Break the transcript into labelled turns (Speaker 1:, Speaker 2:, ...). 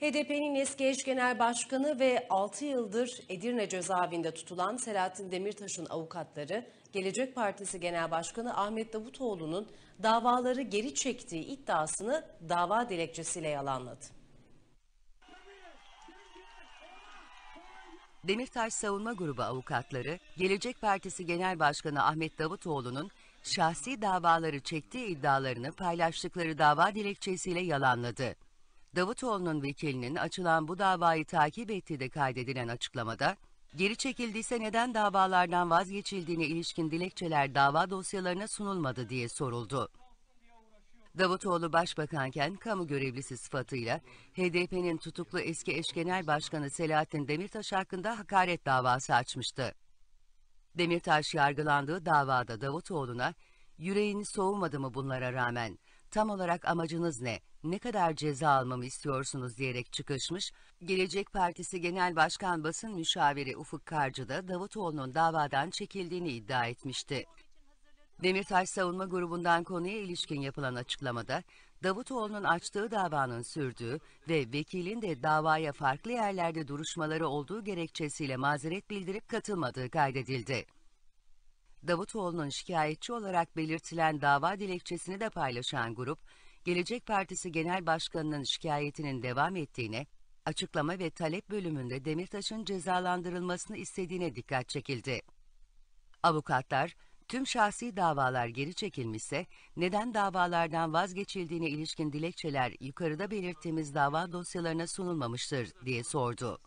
Speaker 1: HDP'nin eski eş genel başkanı ve 6 yıldır Edirne cezaevinde tutulan Selahattin Demirtaş'ın avukatları, Gelecek Partisi Genel Başkanı Ahmet Davutoğlu'nun davaları geri çektiği iddiasını dava dilekçesiyle yalanladı.
Speaker 2: Demirtaş Savunma Grubu avukatları, Gelecek Partisi Genel Başkanı Ahmet Davutoğlu'nun şahsi davaları çektiği iddialarını paylaştıkları dava dilekçesiyle yalanladı. Davutoğlu'nun vekilinin açılan bu davayı takip ettiği de kaydedilen açıklamada, geri çekildiyse neden davalardan vazgeçildiğine ilişkin dilekçeler dava dosyalarına sunulmadı diye soruldu. Davutoğlu başbakanken kamu görevlisi sıfatıyla HDP'nin tutuklu eski eş genel başkanı Selahattin Demirtaş hakkında hakaret davası açmıştı. Demirtaş yargılandığı davada Davutoğlu'na yüreğini soğumadı mı bunlara rağmen tam olarak amacınız ne, ne kadar ceza almamı istiyorsunuz diyerek çıkışmış, Gelecek Partisi Genel Başkan Basın Müşaviri Ufuk Karcı da Davutoğlu'nun davadan çekildiğini iddia etmişti. Demirtaş Savunma Grubu'ndan konuya ilişkin yapılan açıklamada, Davutoğlu'nun açtığı davanın sürdüğü ve vekilin de davaya farklı yerlerde duruşmaları olduğu gerekçesiyle mazeret bildirip katılmadığı kaydedildi. Davutoğlu'nun şikayetçi olarak belirtilen dava dilekçesini de paylaşan grup, Gelecek Partisi Genel Başkanı'nın şikayetinin devam ettiğine, açıklama ve talep bölümünde Demirtaş'ın cezalandırılmasını istediğine dikkat çekildi. Avukatlar, tüm şahsi davalar geri çekilmişse, neden davalardan vazgeçildiğine ilişkin dilekçeler yukarıda belirttiğimiz dava dosyalarına sunulmamıştır diye sordu.